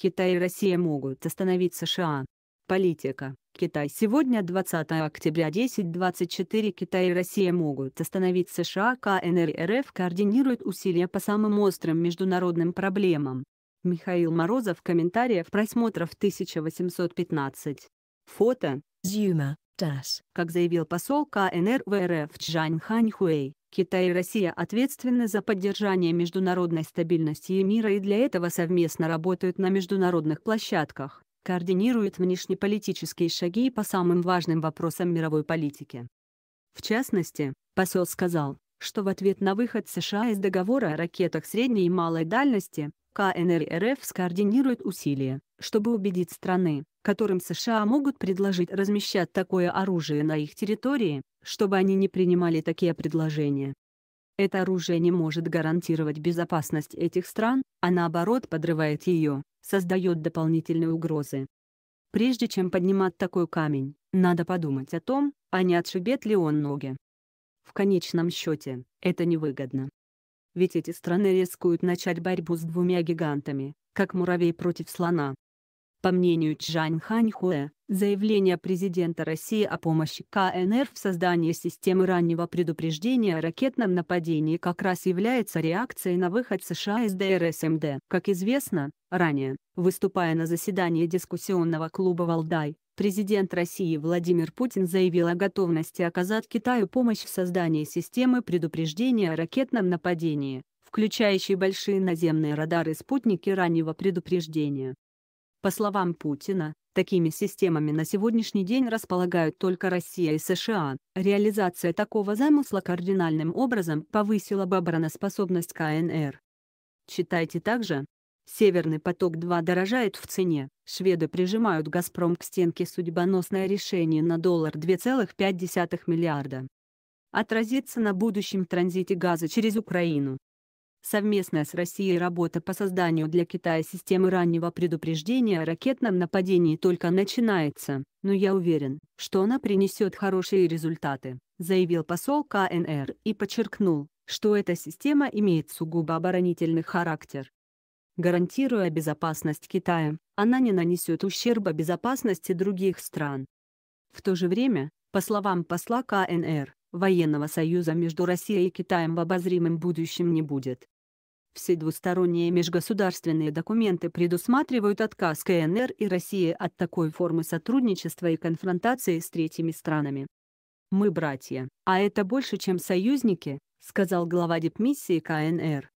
Китай и Россия могут остановить США. Политика. Китай сегодня 20 октября 10.24 Китай и Россия могут остановить США КНР и усилия по самым острым международным проблемам. Михаил Морозов комментариев просмотров 1815. Фото. Зюма. Das. Как заявил посол КНР в Чжан Ханьхуэй, Китай и Россия ответственны за поддержание международной стабильности и мира и для этого совместно работают на международных площадках, координируют внешнеполитические шаги по самым важным вопросам мировой политики. В частности, посол сказал, что в ответ на выход США из договора о ракетах средней и малой дальности, КНРФ скоординирует усилия, чтобы убедить страны, которым США могут предложить размещать такое оружие на их территории, чтобы они не принимали такие предложения. Это оружие не может гарантировать безопасность этих стран, а наоборот подрывает ее, создает дополнительные угрозы. Прежде чем поднимать такой камень, надо подумать о том, а не отшибет ли он ноги. В конечном счете, это невыгодно ведь эти страны рискуют начать борьбу с двумя гигантами, как муравей против слона. По мнению Чжань Ханьхуэ, заявление президента России о помощи КНР в создании системы раннего предупреждения о ракетном нападении как раз является реакцией на выход США из ДРСМД. Как известно, ранее, выступая на заседании дискуссионного клуба «Валдай», Президент России Владимир Путин заявил о готовности оказать Китаю помощь в создании системы предупреждения о ракетном нападении, включающей большие наземные радары спутники раннего предупреждения. По словам Путина, такими системами на сегодняшний день располагают только Россия и США. Реализация такого замысла кардинальным образом повысила бы обороноспособность КНР. Читайте также Северный поток-2 дорожает в цене. Шведы прижимают «Газпром» к стенке судьбоносное решение на доллар 2,5 миллиарда. Отразится на будущем транзите газа через Украину. Совместная с Россией работа по созданию для Китая системы раннего предупреждения о ракетном нападении только начинается, но я уверен, что она принесет хорошие результаты, заявил посол КНР и подчеркнул, что эта система имеет сугубо оборонительный характер гарантируя безопасность Китая, она не нанесет ущерба безопасности других стран. В то же время, по словам посла КНР, военного союза между Россией и Китаем в обозримом будущем не будет. Все двусторонние межгосударственные документы предусматривают отказ КНР и России от такой формы сотрудничества и конфронтации с третьими странами. «Мы братья, а это больше, чем союзники», — сказал глава депмиссии КНР.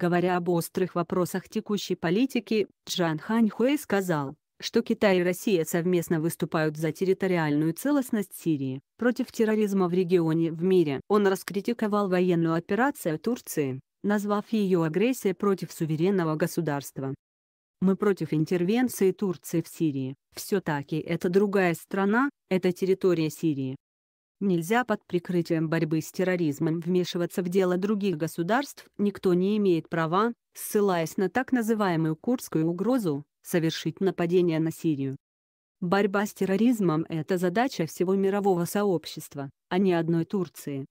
Говоря об острых вопросах текущей политики, Джан Ханьхуэй сказал, что Китай и Россия совместно выступают за территориальную целостность Сирии, против терроризма в регионе в мире. Он раскритиковал военную операцию Турции, назвав ее агрессией против суверенного государства. Мы против интервенции Турции в Сирии. Все-таки это другая страна, это территория Сирии. Нельзя под прикрытием борьбы с терроризмом вмешиваться в дело других государств, никто не имеет права, ссылаясь на так называемую курдскую угрозу, совершить нападение на Сирию. Борьба с терроризмом – это задача всего мирового сообщества, а не одной Турции.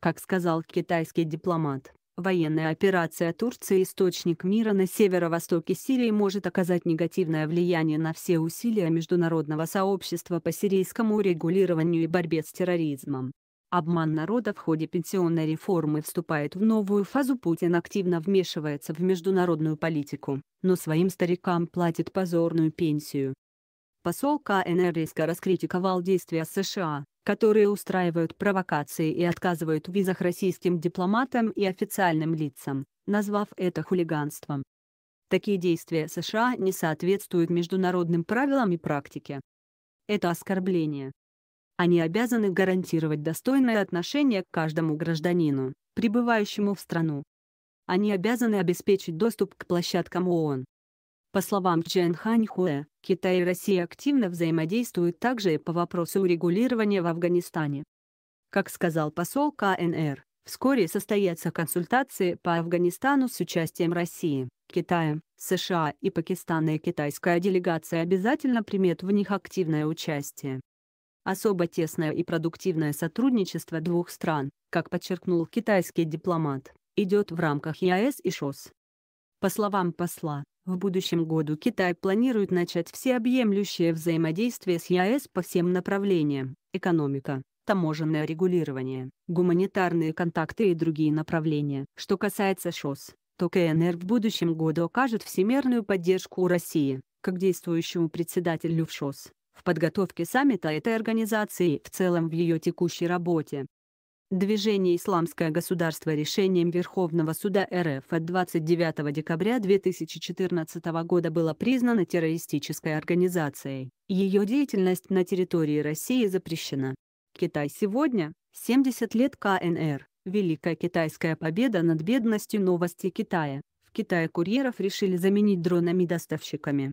Как сказал китайский дипломат, Военная операция Турции «Источник мира» на северо-востоке Сирии может оказать негативное влияние на все усилия международного сообщества по сирийскому регулированию и борьбе с терроризмом. Обман народа в ходе пенсионной реформы вступает в новую фазу Путин активно вмешивается в международную политику, но своим старикам платит позорную пенсию. Посол КНР резко раскритиковал действия США, которые устраивают провокации и отказывают в визах российским дипломатам и официальным лицам, назвав это хулиганством. Такие действия США не соответствуют международным правилам и практике. Это оскорбление. Они обязаны гарантировать достойное отношение к каждому гражданину, прибывающему в страну. Они обязаны обеспечить доступ к площадкам ООН, по словам Чен Ханьхуэ, Китай и Россия активно взаимодействуют также и по вопросу урегулирования в Афганистане. Как сказал посол КНР, вскоре состоятся консультации по Афганистану с участием России, Китая, США и Пакистана и китайская делегация обязательно примет в них активное участие. Особо тесное и продуктивное сотрудничество двух стран, как подчеркнул китайский дипломат, идет в рамках ЕАЭС и ШОС. По словам посла, в будущем году Китай планирует начать всеобъемлющее взаимодействие с ЕАЭС по всем направлениям – экономика, таможенное регулирование, гуманитарные контакты и другие направления. Что касается ШОС, то КНР в будущем году окажет всемирную поддержку России, как действующему председателю в ШОС в подготовке саммита этой организации и в целом в ее текущей работе. Движение «Исламское государство» решением Верховного суда РФ от 29 декабря 2014 года было признано террористической организацией. Ее деятельность на территории России запрещена. Китай сегодня, 70 лет КНР, Великая китайская победа над бедностью новости Китая. В Китае курьеров решили заменить дронами-доставщиками.